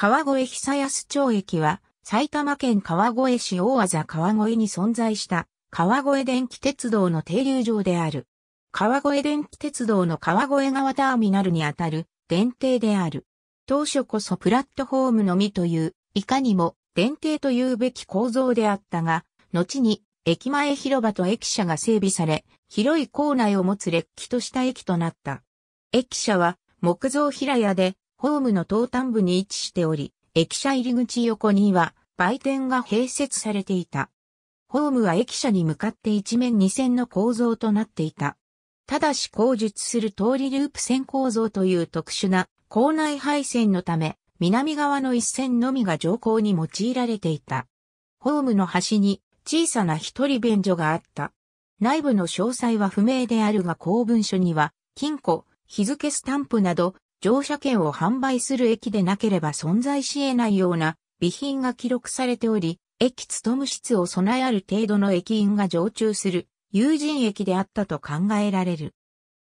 川越久安町駅は、埼玉県川越市大字川越に存在した川越電気鉄道の停留場である。川越電気鉄道の川越川ターミナルにあたる電停である。当初こそプラットホームのみという、いかにも電停というべき構造であったが、後に駅前広場と駅舎が整備され、広い構内を持つ列っとした駅となった。駅舎は木造平屋でホームの東端部に位置しており、駅舎入り口横には売店が併設されていた。ホームは駅舎に向かって一面二線の構造となっていた。ただし工述する通りループ線構造という特殊な構内配線のため、南側の一線のみが乗降に用いられていた。ホームの端に小さな一人便所があった。内部の詳細は不明であるが公文書には、金庫、日付スタンプなど乗車券を販売する駅でなければ存在し得ないような備品が記録されており、駅勤務室を備えある程度の駅員が常駐する友人駅であったと考えられる。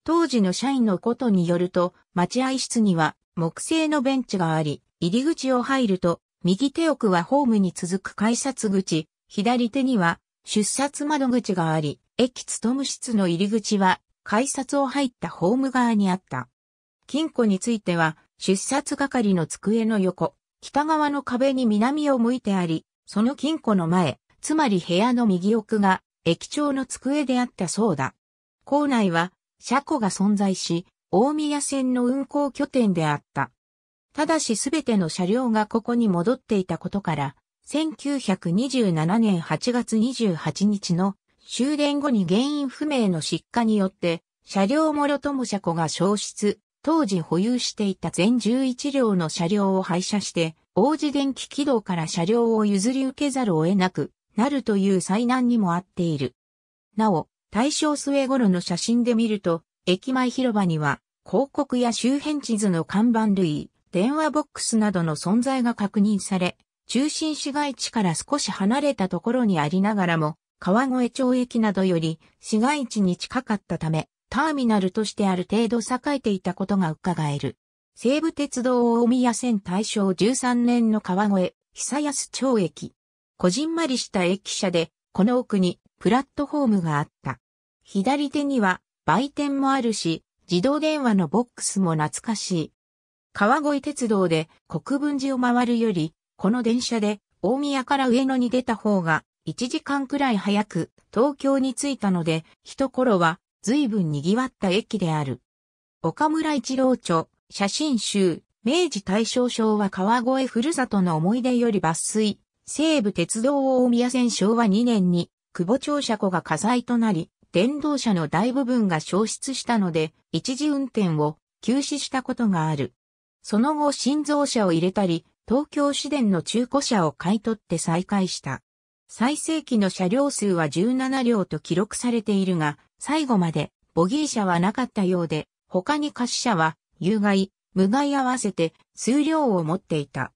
当時の社員のことによると、待合室には木製のベンチがあり、入り口を入ると、右手奥はホームに続く改札口、左手には出札窓口があり、駅勤務室の入り口は改札を入ったホーム側にあった。金庫については、出札係の机の横、北側の壁に南を向いてあり、その金庫の前、つまり部屋の右奥が、駅長の机であったそうだ。校内は、車庫が存在し、大宮線の運行拠点であった。ただしすべての車両がここに戻っていたことから、1927年8月28日の終電後に原因不明の失火によって、車両もろとも車庫が消失、当時保有していた全11両の車両を廃車して、王子電気軌道から車両を譲り受けざるを得なくなるという災難にもあっている。なお、大正末頃の写真で見ると、駅前広場には、広告や周辺地図の看板類、電話ボックスなどの存在が確認され、中心市街地から少し離れたところにありながらも、川越町駅などより市街地に近かったため、ターミナルとしてある程度栄えていたことが伺える。西武鉄道大宮線大正13年の川越、久安町駅。こじんまりした駅舎で、この奥にプラットホームがあった。左手には売店もあるし、自動電話のボックスも懐かしい。川越鉄道で国分寺を回るより、この電車で大宮から上野に出た方が1時間くらい早く東京に着いたので、一頃は随分賑わった駅である。岡村一郎著、写真集、明治大正昭和川越ふるさとの思い出より抜粋、西武鉄道大宮線昭和2年に、久保庁舎庫が火災となり、電動車の大部分が消失したので、一時運転を休止したことがある。その後、新造車を入れたり、東京市電の中古車を買い取って再開した。最盛期の車両数は17両と記録されているが、最後までボギー車はなかったようで、他に貸車は有害、無害合わせて数量を持っていた。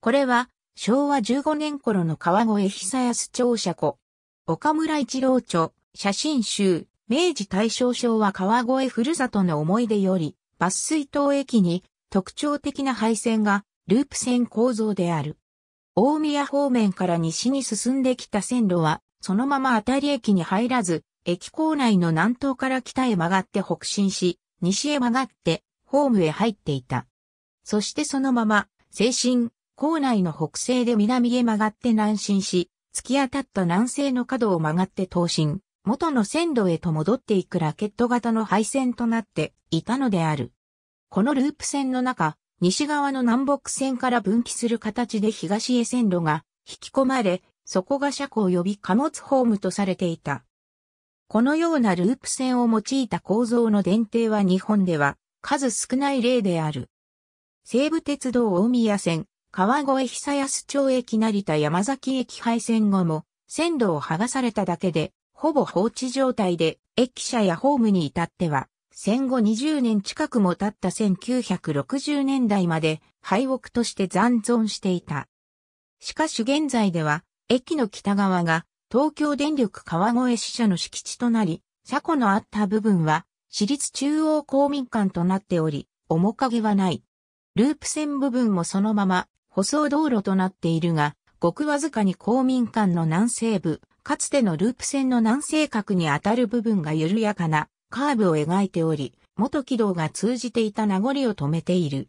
これは昭和15年頃の川越久安庁舎庫。岡村一郎著、写真集、明治大正昭和川越ふるさとの思い出より、抜水島駅に特徴的な配線がループ線構造である。大宮方面から西に進んできた線路は、そのまま当たり駅に入らず、駅構内の南東から北へ曲がって北進し、西へ曲がってホームへ入っていた。そしてそのまま、西進、構内の北西で南へ曲がって南進し、突き当たった南西の角を曲がって東進、元の線路へと戻っていくラケット型の配線となっていたのである。このループ線の中、西側の南北線から分岐する形で東へ線路が引き込まれ、そこが車庫及び貨物ホームとされていた。このようなループ線を用いた構造の電停は日本では数少ない例である。西武鉄道大宮線、川越久安町駅成田山崎駅廃線後も線路を剥がされただけで、ほぼ放置状態で駅舎やホームに至っては、戦後20年近くも経った1960年代まで廃屋として残存していた。しかし現在では、駅の北側が東京電力川越支社の敷地となり、車庫のあった部分は、私立中央公民館となっており、面影はない。ループ線部分もそのまま、舗装道路となっているが、ごくわずかに公民館の南西部、かつてのループ線の南西角にあたる部分が緩やかなカーブを描いており、元軌道が通じていた名残を止めている。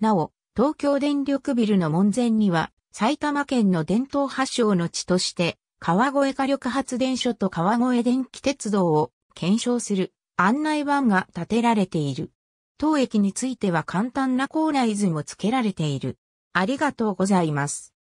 なお、東京電力ビルの門前には、埼玉県の伝統発祥の地として、川越火力発電所と川越電気鉄道を検証する案内板が建てられている。当駅については簡単なコーライズも付けられている。ありがとうございます。